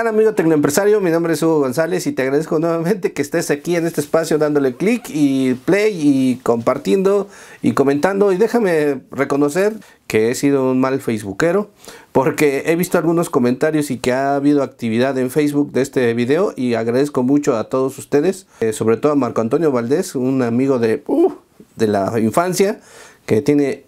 Hola amigo tecnoempresario? Mi nombre es Hugo González y te agradezco nuevamente que estés aquí en este espacio dándole clic y play y compartiendo y comentando. Y déjame reconocer que he sido un mal facebookero porque he visto algunos comentarios y que ha habido actividad en Facebook de este video y agradezco mucho a todos ustedes, eh, sobre todo a Marco Antonio Valdés, un amigo de, uh, de la infancia que tiene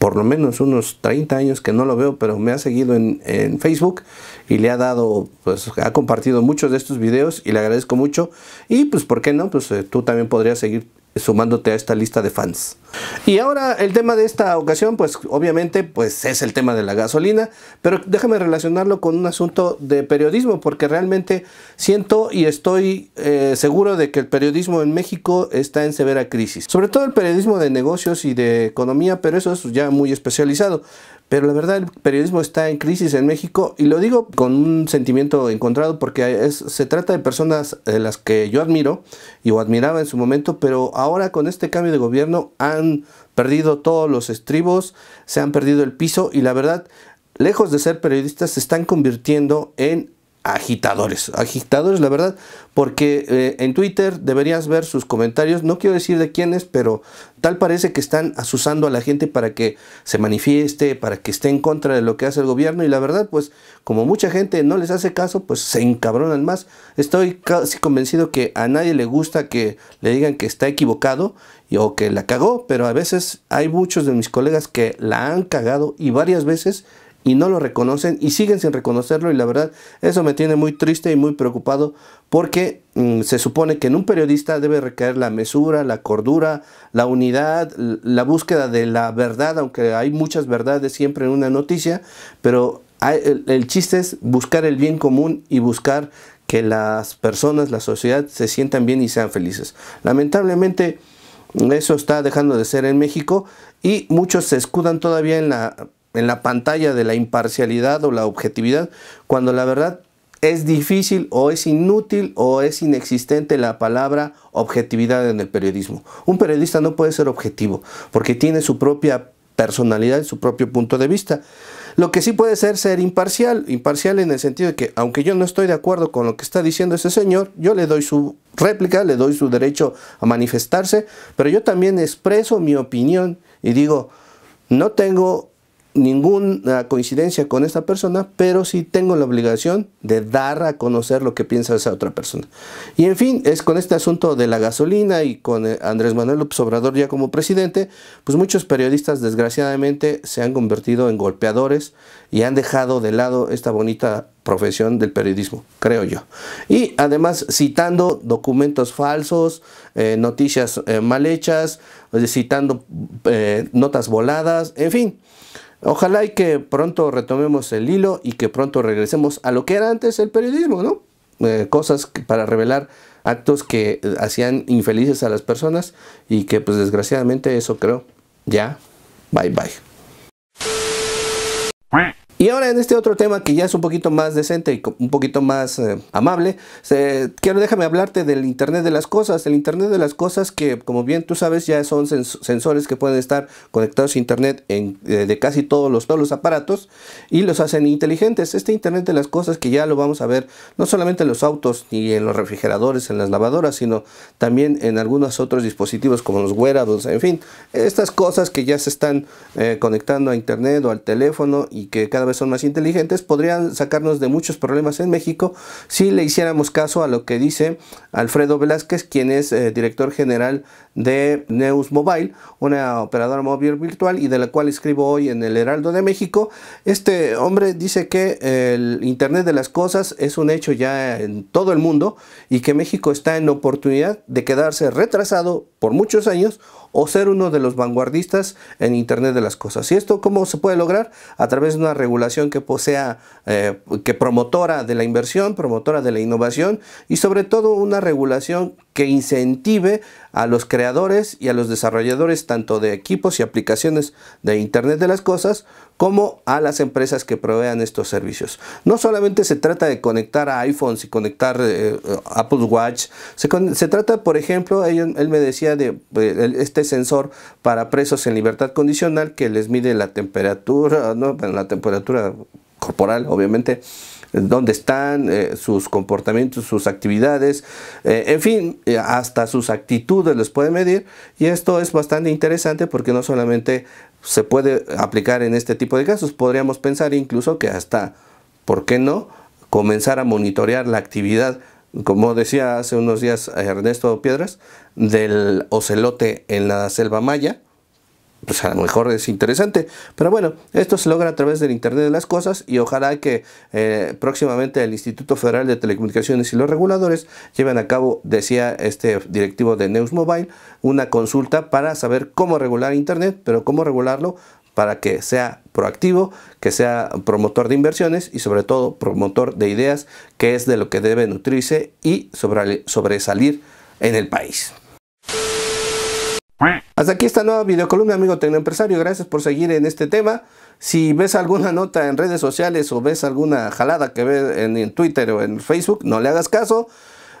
por lo menos unos 30 años que no lo veo, pero me ha seguido en, en, Facebook y le ha dado, pues ha compartido muchos de estos videos y le agradezco mucho. Y pues, ¿por qué no? Pues eh, tú también podrías seguir sumándote a esta lista de fans. Y ahora el tema de esta ocasión, pues obviamente pues es el tema de la gasolina, pero déjame relacionarlo con un asunto de periodismo, porque realmente siento y estoy eh, seguro de que el periodismo en México está en severa crisis. Sobre todo el periodismo de negocios y de economía, pero eso es ya muy especializado. Pero la verdad, el periodismo está en crisis en México y lo digo con un sentimiento encontrado porque se trata de personas de eh, las que yo admiro y o admiraba en su momento, pero ahora con este cambio de gobierno han perdido todos los estribos, se han perdido el piso y la verdad, lejos de ser periodistas, se están convirtiendo en agitadores, agitadores la verdad, porque eh, en Twitter deberías ver sus comentarios, no quiero decir de quiénes, pero tal parece que están asusando a la gente para que se manifieste, para que esté en contra de lo que hace el gobierno y la verdad, pues como mucha gente no les hace caso, pues se encabronan más. Estoy casi convencido que a nadie le gusta que le digan que está equivocado o que la cagó, pero a veces hay muchos de mis colegas que la han cagado y varias veces y no lo reconocen y siguen sin reconocerlo y la verdad eso me tiene muy triste y muy preocupado porque mm, se supone que en un periodista debe recaer la mesura, la cordura, la unidad, la búsqueda de la verdad, aunque hay muchas verdades siempre en una noticia, pero el, el chiste es buscar el bien común y buscar que las personas, la sociedad se sientan bien y sean felices. Lamentablemente eso está dejando de ser en México y muchos se escudan todavía en la en la pantalla de la imparcialidad o la objetividad, cuando la verdad es difícil o es inútil o es inexistente la palabra objetividad en el periodismo. Un periodista no puede ser objetivo porque tiene su propia personalidad su propio punto de vista. Lo que sí puede ser ser imparcial, imparcial en el sentido de que aunque yo no estoy de acuerdo con lo que está diciendo ese señor, yo le doy su réplica, le doy su derecho a manifestarse, pero yo también expreso mi opinión y digo, no tengo ninguna coincidencia con esta persona, pero sí tengo la obligación de dar a conocer lo que piensa esa otra persona. Y en fin, es con este asunto de la gasolina y con eh, Andrés Manuel López Obrador ya como presidente, pues muchos periodistas desgraciadamente se han convertido en golpeadores y han dejado de lado esta bonita profesión del periodismo, creo yo. Y además citando documentos falsos, eh, noticias eh, mal hechas, citando notas voladas, en fin. Ojalá y que pronto retomemos el hilo y que pronto regresemos a lo que era antes el periodismo, ¿no? Eh, cosas para revelar actos que eh, hacían infelices a las personas y que pues desgraciadamente eso creo ya. Bye bye. Y ahora en este otro tema que ya es un poquito más decente y un poquito más eh, amable, quiero déjame hablarte del Internet de las Cosas. El Internet de las Cosas que, como bien tú sabes, ya son sensores que pueden estar conectados a Internet en, eh, de casi todos los, todos los aparatos y los hacen inteligentes. Este Internet de las Cosas que ya lo vamos a ver no solamente en los autos ni en los refrigeradores, en las lavadoras, sino también en algunos otros dispositivos como los wearables, en fin, estas cosas que ya se están eh, conectando a Internet o al teléfono y que cada vez son más inteligentes, podrían sacarnos de muchos problemas en México si le hiciéramos caso a lo que dice Alfredo Velázquez, quien es eh, director general de Neus Mobile, una operadora móvil virtual y de la cual escribo hoy en el Heraldo de México. Este hombre dice que el Internet de las Cosas es un hecho ya en todo el mundo y que México está en oportunidad de quedarse retrasado por muchos años o ser uno de los vanguardistas en Internet de las Cosas. ¿Y esto cómo se puede lograr? A través de una regulación que posea, eh, que promotora de la inversión, promotora de la innovación y sobre todo una regulación que incentive a los creadores y a los desarrolladores tanto de equipos y aplicaciones de Internet de las Cosas como a las empresas que provean estos servicios. No solamente se trata de conectar a iPhones y conectar eh, eh, Apple Watch, se, trata, por ejemplo, él, me decía de eh, este sensor para presos en libertad condicional que les mide la temperatura, no, la temperatura corporal, obviamente, dónde están, eh, sus comportamientos, sus actividades, eh, en fin, eh, hasta sus actitudes les puede medir. Y esto es bastante interesante porque no solamente se puede aplicar en este tipo de casos, podríamos pensar incluso que hasta, ¿por qué no?, comenzar a monitorear la actividad como decía hace unos días Ernesto Piedras, del ocelote en la selva maya, pues a lo mejor es interesante. Pero bueno, esto se logra a través del Internet de las Cosas y ojalá que eh, próximamente el Instituto Federal de Telecomunicaciones y los reguladores lleven a cabo, decía este directivo de Neus Mobile, una consulta para saber cómo regular Internet, pero cómo regularlo para que sea proactivo, que sea promotor de inversiones y sobre todo promotor de ideas, que es de lo que debe nutrirse y sobresalir en el país. Hasta aquí esta nueva videocolumna, amigo tecnoempresario. Gracias por seguir en este tema. Si ves alguna nota en redes sociales o ves alguna jalada que ves en, Twitter o en Facebook, no le hagas caso.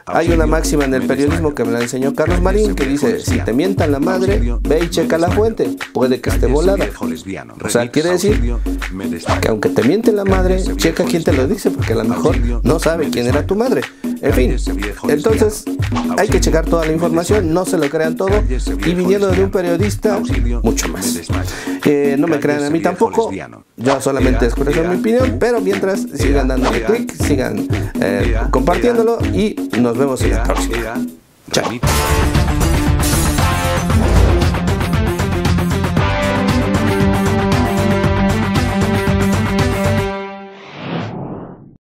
Ah, Hay una máxima en el periodismo que me la enseñó Carlos Marín que dice, si te mientan la ah, madre, ve y checa la fuente, puede que esté volada. O sea, quiere decir que aunque te miente la madre, checa quién te lo dice, porque a lo mejor no sabe quién era tu madre. En fin, entonces hay que checar toda la información, no se lo crean todo. Y viniendo de un periodista, mucho más. Eh, no me crean a mí tampoco. Yo solamente expreso mi opinión, pero mientras sigan dándole clic, sigan eh, compartiéndolo y nos vemos en la próxima. Chao.